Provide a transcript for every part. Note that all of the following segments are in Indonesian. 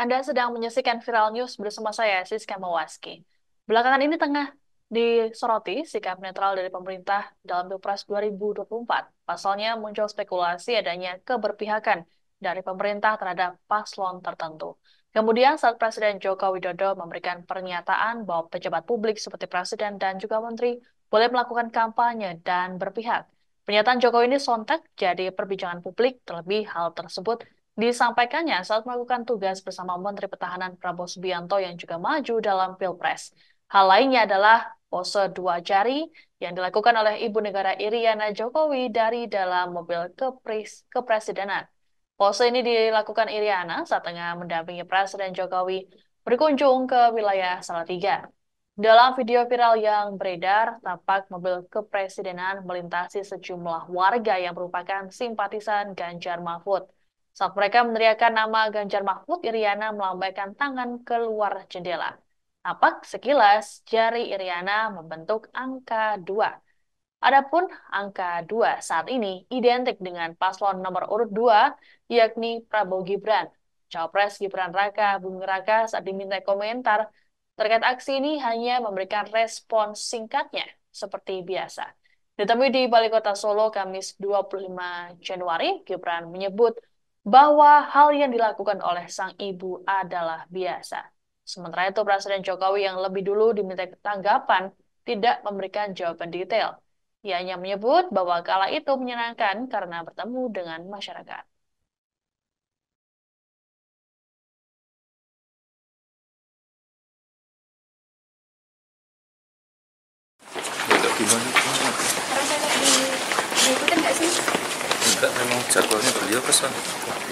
Anda sedang menyaksikan Viral News bersama saya, Siska Mawaski. Belakangan ini tengah disoroti sikap netral dari pemerintah dalam Pilpres 2024. Pasalnya muncul spekulasi adanya keberpihakan dari pemerintah terhadap paslon tertentu. Kemudian saat Presiden Joko Widodo memberikan pernyataan bahwa pejabat publik seperti Presiden dan juga Menteri boleh melakukan kampanye dan berpihak. Pernyataan Jokowi ini sontak jadi perbincangan publik, terlebih hal tersebut disampaikannya saat melakukan tugas bersama Menteri Pertahanan Prabowo Subianto yang juga maju dalam Pilpres. Hal lainnya adalah pose dua jari yang dilakukan oleh Ibu Negara Iriana Jokowi dari dalam mobil kepres kepresidenan. Pose ini dilakukan Iriana saat tengah mendampingi Presiden Jokowi berkunjung ke wilayah Salatiga. Dalam video viral yang beredar, tampak mobil kepresidenan melintasi sejumlah warga yang merupakan simpatisan Ganjar Mahfud. Saat mereka meneriakkan nama Ganjar Mahfud, Iriana melambaikan tangan keluar jendela. Apak sekilas jari Iriana membentuk angka 2. Adapun angka 2 saat ini identik dengan paslon nomor urut 2 yakni Prabowo Gibran. Cawapres Gibran Raka Bung Raka saat diminta komentar terkait aksi ini hanya memberikan respon singkatnya seperti biasa. Ditemui di Balai Kota Solo Kamis 25 Januari, Gibran menyebut bahwa hal yang dilakukan oleh sang ibu adalah biasa. Sementara itu Presiden Jokowi yang lebih dulu diminta tanggapan tidak memberikan jawaban detail. Ia hanya menyebut bahwa kala itu menyenangkan karena bertemu dengan masyarakat enggak memang jadwalnya beliau pesan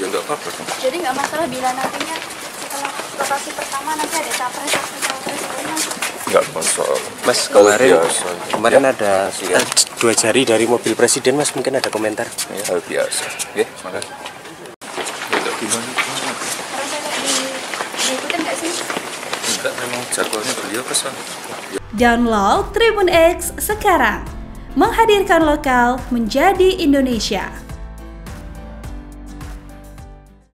ya enggak apa-apa jadi enggak masalah bila nantinya setelah rotasi pertama nanti ada capres capres enggak masalah mas kemarin kemarin ya. ada ya. dua jari dari mobil presiden mas mungkin ada komentar ya hal biasa oke ya, makasih enggak gimana enggak memang jadwalnya beliau pesan ya. download Tribun X sekarang menghadirkan lokal menjadi Indonesia.